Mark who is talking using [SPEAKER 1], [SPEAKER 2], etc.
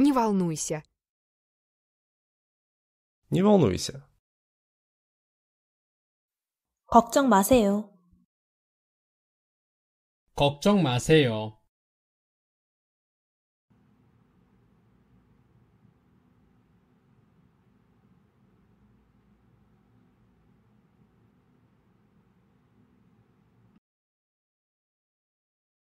[SPEAKER 1] Не волнуйся.
[SPEAKER 2] Не волнуйся.
[SPEAKER 1] 걱정 마세요. 걱정 마세요.